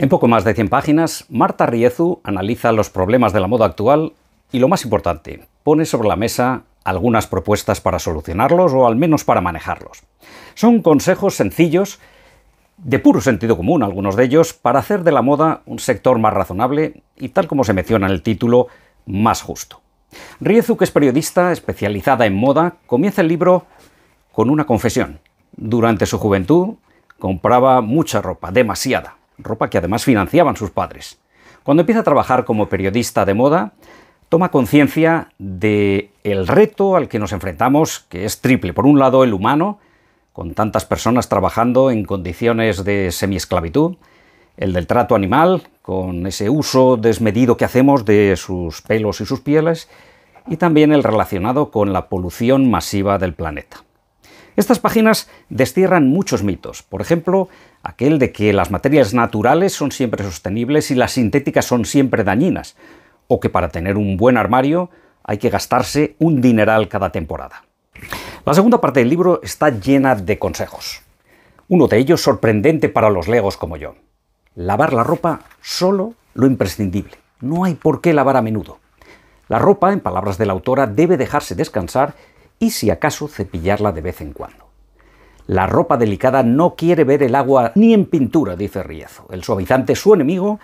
En poco más de 100 páginas, Marta Riezu analiza los problemas de la moda actual y, lo más importante, pone sobre la mesa algunas propuestas para solucionarlos o al menos para manejarlos. Son consejos sencillos, de puro sentido común algunos de ellos, para hacer de la moda un sector más razonable y, tal como se menciona en el título, más justo. Riezu, que es periodista especializada en moda, comienza el libro con una confesión. Durante su juventud compraba mucha ropa, demasiada ropa que además financiaban sus padres. Cuando empieza a trabajar como periodista de moda, toma conciencia de el reto al que nos enfrentamos, que es triple. Por un lado, el humano, con tantas personas trabajando en condiciones de semiesclavitud, el del trato animal, con ese uso desmedido que hacemos de sus pelos y sus pieles, y también el relacionado con la polución masiva del planeta. Estas páginas destierran muchos mitos, por ejemplo, aquel de que las materias naturales son siempre sostenibles y las sintéticas son siempre dañinas, o que para tener un buen armario hay que gastarse un dineral cada temporada. La segunda parte del libro está llena de consejos. Uno de ellos sorprendente para los legos como yo. Lavar la ropa solo lo imprescindible. No hay por qué lavar a menudo. La ropa, en palabras de la autora, debe dejarse descansar y si acaso cepillarla de vez en cuando. La ropa delicada no quiere ver el agua ni en pintura, dice Riezo. El suavizante su enemigo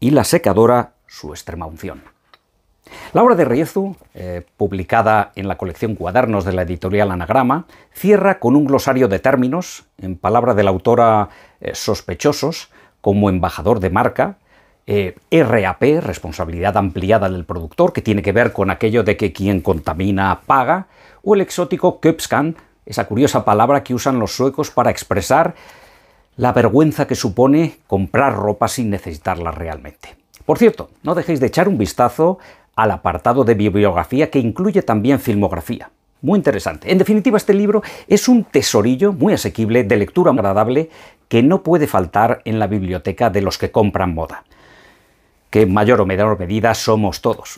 y la secadora su extrema unción. La obra de Riezo, eh, publicada en la colección Cuadernos de la editorial Anagrama, cierra con un glosario de términos, en palabra de la autora eh, sospechosos, como embajador de marca, eh, RAP, responsabilidad ampliada del productor, que tiene que ver con aquello de que quien contamina paga, o el exótico Köpskan, esa curiosa palabra que usan los suecos para expresar la vergüenza que supone comprar ropa sin necesitarla realmente. Por cierto, no dejéis de echar un vistazo al apartado de bibliografía que incluye también filmografía. Muy interesante. En definitiva, este libro es un tesorillo muy asequible, de lectura agradable, que no puede faltar en la biblioteca de los que compran moda que en mayor o menor medida somos todos.